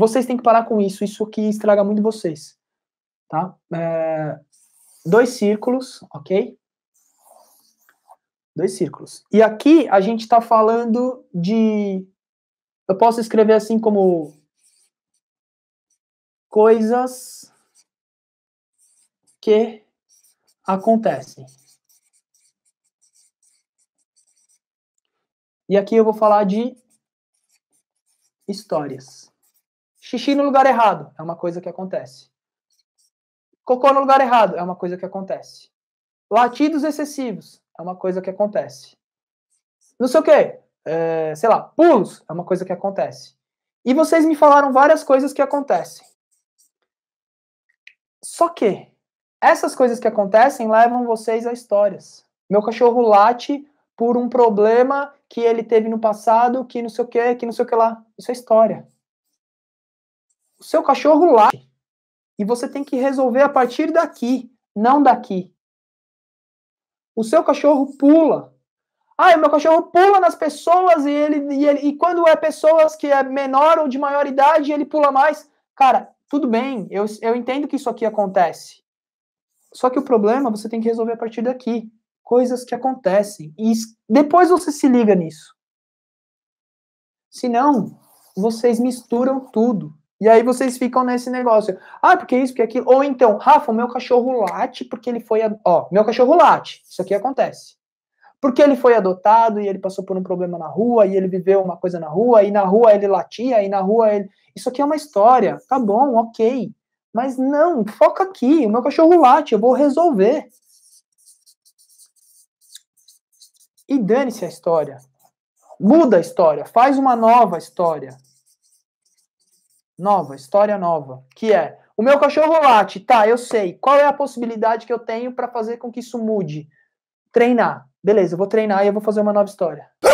vocês têm que parar com isso, isso que estraga muito vocês. Tá? É, dois círculos, ok? Dois círculos. E aqui a gente está falando de. Eu posso escrever assim como coisas que acontecem. E aqui eu vou falar de histórias. Xixi no lugar errado é uma coisa que acontece. Cocô no lugar errado é uma coisa que acontece. Latidos excessivos é uma coisa que acontece. Não sei o quê. É, sei lá, pulos é uma coisa que acontece. E vocês me falaram várias coisas que acontecem. Só que essas coisas que acontecem levam vocês a histórias. Meu cachorro late por um problema que ele teve no passado, que não sei o que, que não sei o que lá. Isso é história. O seu cachorro late. E você tem que resolver a partir daqui, não daqui. O seu cachorro pula. Ah, o meu cachorro pula nas pessoas e ele, e ele e quando é pessoas que é menor ou de maior idade, ele pula mais. Cara, tudo bem, eu, eu entendo que isso aqui acontece. Só que o problema você tem que resolver a partir daqui. Coisas que acontecem. E depois você se liga nisso. Senão, vocês misturam tudo. E aí vocês ficam nesse negócio. Ah, porque isso, porque aquilo. Ou então, Rafa, o meu cachorro late porque ele foi. Ó, meu cachorro late. Isso aqui acontece. Porque ele foi adotado e ele passou por um problema na rua e ele viveu uma coisa na rua e na rua ele latia e na rua ele. Isso aqui é uma história. Tá bom, ok. Mas não, foca aqui. O meu cachorro late, eu vou resolver. E dane-se a história. Muda a história, faz uma nova história nova, história nova, que é o meu cachorro late, tá, eu sei. Qual é a possibilidade que eu tenho para fazer com que isso mude? Treinar. Beleza, eu vou treinar e eu vou fazer uma nova história.